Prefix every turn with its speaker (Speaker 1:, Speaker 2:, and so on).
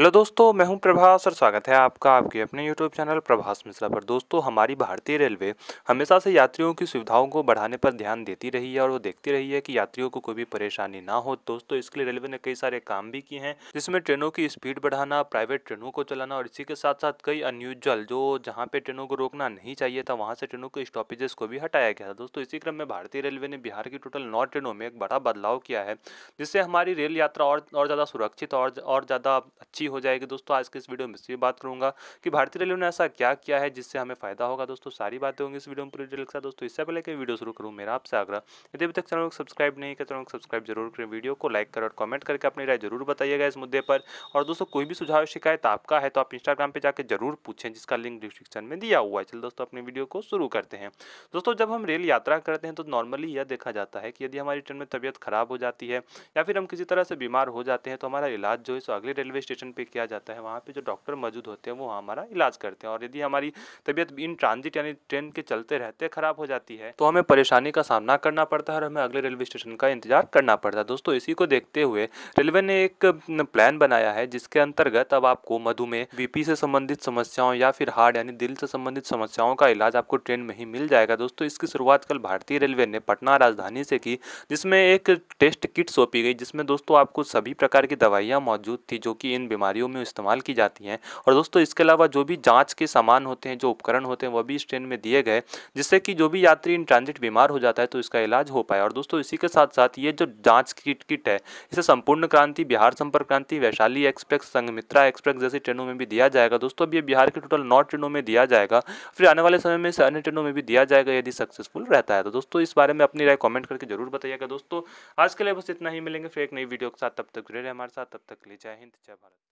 Speaker 1: hello दोस्तों मैं हूं प्रभास और स्वागत है आपका आपके अपने यूट्यूब चैनल प्रभास मिश्रा पर दोस्तों हमारी भारतीय रेलवे हमेशा से यात्रियों की सुविधाओं को बढ़ाने पर ध्यान देती रही है और वो देखती रही है कि यात्रियों को कोई भी परेशानी ना हो दोस्तों इसके लिए रेलवे ने कई सारे काम भी किए हैं जिसमें ट्रेनों की स्पीड बढ़ाना प्राइवेट ट्रेनों को चलाना और इसी के साथ साथ कई अनयूजल जो जहाँ पे ट्रेनों को रोकना नहीं चाहिए था वहाँ से ट्रेनों के स्टॉपेजेस को भी हटाया गया था दोस्तों इसी क्रम में भारतीय रेलवे ने बिहार की टोटल नौ ट्रेनों में एक बड़ा बदलाव किया है जिससे हमारी रेल यात्रा और ज़्यादा सुरक्षित और ज़्यादा अच्छी हो जाएगी दोस्तों आज के इस वीडियो में इसी बात करूंगा कि भारतीय रेलवे ने ऐसा क्या किया है जिससे हमें फायदा होगा दोस्तों सारी बातें होंगी इस वीडियो में पूरी डिटेल के साथ दोस्तों इससे पहले कि वीडियो शुरू करूँ मेरा आपसे आग्रह यदि अभी तक चैनल को सब्सक्राइब नहीं किया तो चैनल को सब्सक्राइब जरूर करें वीडियो को लाइक करें और कमेंट करके अपनी राय जरूर बताइएगा इस मुद्दे पर और दोस्तों कोई भी सुझाव शिकायत आपका है तो आप इंस्टाग्राम पर जाकर जरूर पूछें जिसका लिंक डिस्क्रिप्शन में दिया हुआ है चलिए दोस्तों अपनी वीडियो को शुरू करते हैं दोस्तों जब हम रेल यात्रा करते हैं तो नॉर्मली यह देखा जाता है कि यदि हमारी ट्रेन में तबियत खराब हो जाती है या फिर हम किसी तरह से बीमार हो जाते हैं तो हमारा इलाज जो है सो अगले रेलवे स्टेशन ट्रीटमेंट पे किया जाता है वहाँ पे जो डॉक्टर मौजूद होते हैं वो हमारा इलाज करते हैं और यदि हमारी तबीयत इन ट्रांजिट यानी ट्रेन के चलते रहते ख़राब हो जाती है तो हमें परेशानी का सामना करना पड़ता है और हमें अगले रेलवे स्टेशन का इंतजार करना पड़ता है दोस्तों इसी को देखते हुए रेलवे ने एक प्लान बनाया है जिसके अंतर्गत अब आपको मधुमेह बीपी से संबंधित समस्याओं या फिर हार्ट यानी दिल से संबंधित समस्याओं का इलाज आपको ट्रेन में ही मिल जाएगा दोस्तों इसकी शुरुआत कल भारतीय रेलवे ने पटना राजधानी से की जिसमें एक टेस्ट किट सौंपी गई जिसमें दोस्तों आपको सभी प्रकार की दवाइयाँ मौजूद थी जो कि इन बीमारियों में इस्तेमाल की जाती हैं और दोस्तों इसके अलावा जो भी जाँच के सामान होते हैं जो उपकरण होते हैं वह भी इस ट्रेन में दिए गए जिससे कि जो भी यात्री इन ट्रांजिट बीमार हो जाता है तो इसका इलाज हो पाए और दोस्तों इसी के साथ साथ ये जो जाँच किट किट है इसे संपूर्ण क्रांति बिहार संपर्क क्रांति वैशाली एक्सप्रेस संगमित्रा एक्सप्रेस जैसी ट्रेनों में भी दिया जाएगा दोस्तों अब ये बिहार के टोटल नौ ट्रेनों में दिया जाएगा फिर आने वाले समय में अन्य ट्रेनों में भी दिया जाएगा यदि सक्सेसफुल रहता है तो दोस्तों इस बारे में अपनी राय कॉमेंट करके जरूर बताइएगा दोस्तों आज के लिए बस इतना ही मिलेंगे फिर एक नई वीडियो के साथ तब तक जुड़े रहे हमारे साथ तब तक ले जय हिंद जय भारत